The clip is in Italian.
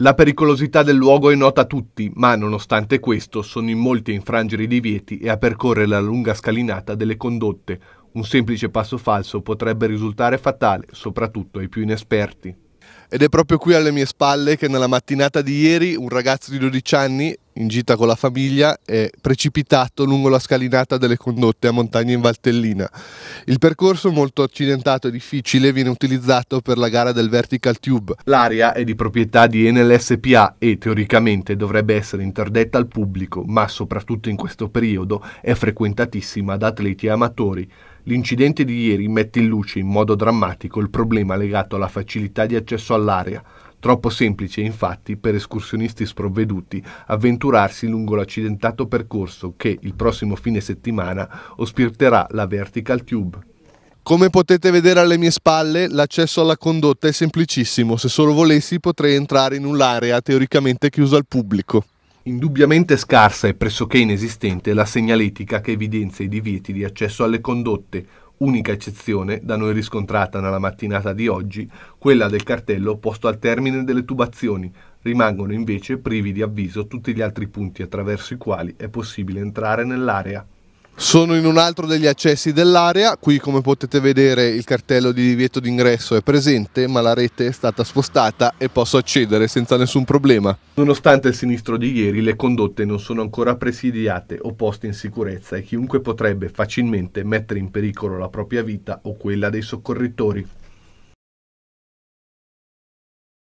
La pericolosità del luogo è nota a tutti, ma nonostante questo sono in molti a infrangere i divieti e a percorrere la lunga scalinata delle condotte. Un semplice passo falso potrebbe risultare fatale, soprattutto ai più inesperti. Ed è proprio qui alle mie spalle che nella mattinata di ieri un ragazzo di 12 anni, in gita con la famiglia, è precipitato lungo la scalinata delle condotte a Montagna in Valtellina. Il percorso molto accidentato e difficile viene utilizzato per la gara del Vertical Tube. L'area è di proprietà di Enel SPA e teoricamente dovrebbe essere interdetta al pubblico, ma soprattutto in questo periodo è frequentatissima da atleti e amatori. L'incidente di ieri mette in luce in modo drammatico il problema legato alla facilità di accesso all'area, troppo semplice infatti per escursionisti sprovveduti avventurarsi lungo l'accidentato percorso che il prossimo fine settimana ospiterà la Vertical Tube. Come potete vedere alle mie spalle, l'accesso alla condotta è semplicissimo, se solo volessi potrei entrare in un'area teoricamente chiusa al pubblico. Indubbiamente scarsa e pressoché inesistente la segnaletica che evidenzia i divieti di accesso alle condotte, unica eccezione da noi riscontrata nella mattinata di oggi, quella del cartello posto al termine delle tubazioni, rimangono invece privi di avviso tutti gli altri punti attraverso i quali è possibile entrare nell'area. Sono in un altro degli accessi dell'area, qui come potete vedere il cartello di divieto d'ingresso è presente ma la rete è stata spostata e posso accedere senza nessun problema. Nonostante il sinistro di ieri le condotte non sono ancora presidiate o poste in sicurezza e chiunque potrebbe facilmente mettere in pericolo la propria vita o quella dei soccorritori.